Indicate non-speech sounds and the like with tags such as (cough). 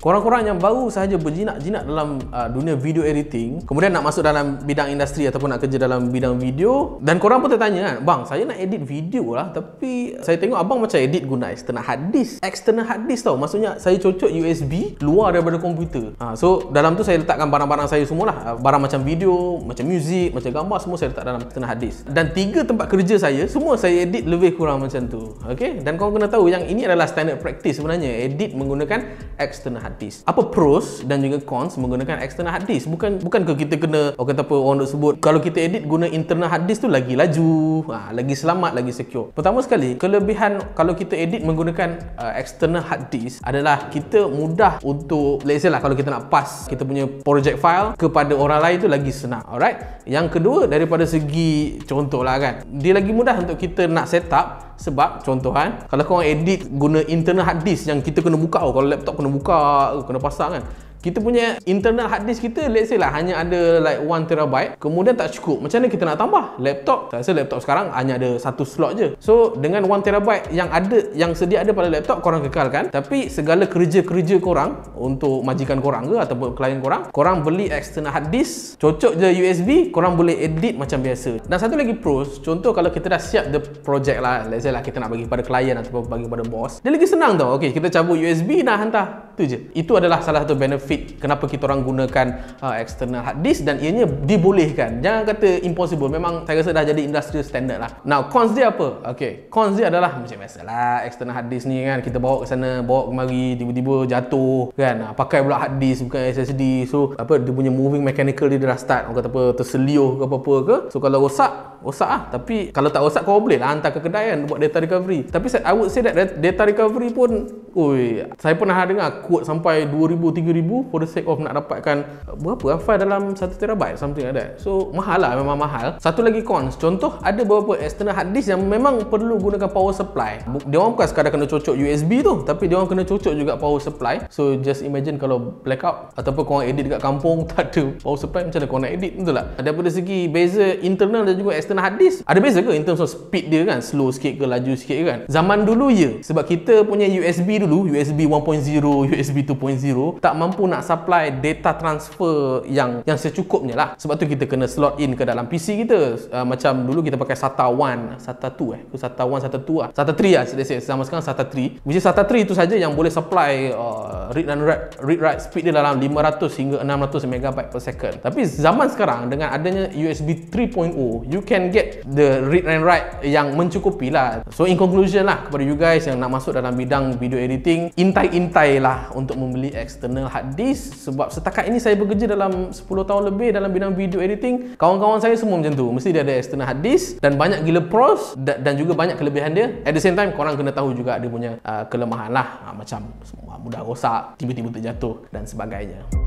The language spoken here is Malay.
Korang-korang yang baru sahaja berjinak-jinak dalam uh, dunia video editing Kemudian nak masuk dalam bidang industri ataupun nak kerja dalam bidang video Dan korang pun tertanya kan Bang, saya nak edit video lah Tapi saya tengok abang macam edit guna external hard disk External hard disk tau Maksudnya saya cocok USB luar daripada komputer uh, So, dalam tu saya letakkan barang-barang saya semua lah, ha, Barang macam video, macam music, macam gambar Semua saya letak dalam external hard disk Dan tiga tempat kerja saya Semua saya edit lebih kurang macam tu okay? Dan korang kena tahu yang ini adalah standard practice sebenarnya Edit menggunakan external hard disk. Apa pros dan juga cons menggunakan external hard disk? Bukan bukankah kita kena orang kata apa orang nak sebut kalau kita edit guna internal hard disk tu lagi laju, ha, lagi selamat, lagi secure. Pertama sekali, kelebihan kalau kita edit menggunakan uh, external hard disk adalah kita mudah untuk let's lah kalau kita nak pass kita punya project file kepada orang lain tu lagi senang. Alright? Yang kedua daripada segi contohlah kan, dia lagi mudah untuk kita nak setup sebab contoh kan kalau kau edit guna internal hard disk yang kita kena buka kalau laptop kena buka kena pasang kan kita punya internal hard disk kita let's say lah hanya ada like 1 terabyte kemudian tak cukup macam mana kita nak tambah laptop tak rasa laptop sekarang hanya ada satu slot je so dengan 1 terabyte yang ada yang sedia ada pada laptop korang kekalkan tapi segala kerja-kerja korang untuk majikan korang ke ataupun klien korang korang beli external hard disk cocok je USB korang boleh edit macam biasa dan satu lagi pros contoh kalau kita dah siap the project lah let's say lah kita nak bagi pada klien ataupun bagi pada boss dia lagi senang tau ok kita cabut USB dah hantar tu je itu adalah salah satu benefit kenapa kita orang gunakan uh, external hard disk dan ianya dibolehkan jangan kata impossible memang saya rasa dah jadi industry standard lah now cons dia apa okey cons dia adalah macam biasalah external hard disk ni kan kita bawa ke sana bawa kemari tiba-tiba jatuh kan ah, pakai pula hard disk bukan SSD so apa dia punya moving mechanical dia dah start orang kata apa terseliuh ke apa-apa ke so kalau rosak rosak lah. Tapi kalau tak rosak kau boleh lah hantar ke kedai kan buat data recovery. Tapi I would say that data recovery pun ui, saya pernah dengar quote sampai 2000 3000 for the sake of nak dapatkan uh, berapa lah file dalam 1 terabyte something like that. So mahal lah memang mahal. Satu lagi cons contoh ada beberapa external hard disk yang memang perlu gunakan power supply. Dia orang bukan sekadar kena cocok USB tu tapi dia orang kena cocok juga power supply. So just imagine kalau blackout ataupun kau edit dekat kampung (laughs) tak ada power supply macam mana kau nak edit betul tak? Daripada segi beza internal dan juga external setengah hadis. Ada beza ke in terms of speed dia kan? Slow sikit ke laju sikit ke kan? Zaman dulu ya. Sebab kita punya USB dulu, USB 1.0, USB 2.0 tak mampu nak supply data transfer yang yang secukupnya lah. Sebab tu kita kena slot in ke dalam PC kita. Uh, macam dulu kita pakai SATA 1, SATA 2 eh. SATA 1, SATA 2 lah. SATA 3 lah. Sama sekarang SATA 3. Which is SATA 3 itu saja yang boleh supply uh, read and write read write speed dia dalam 500 hingga 600 megabyte per second tapi zaman sekarang dengan adanya USB 3.0 you can get the read and write yang mencukupi lah so in conclusion lah kepada you guys yang nak masuk dalam bidang video editing intai-intai lah untuk membeli external hard disk sebab setakat ini saya bekerja dalam 10 tahun lebih dalam bidang video editing kawan-kawan saya semua macam tu mesti dia ada external hard disk dan banyak gila pros dan juga banyak kelebihan dia at the same time korang kena tahu juga dia punya uh, kelemahan lah uh, macam semua mudah rosak tiba-tiba terjatuh dan sebagainya.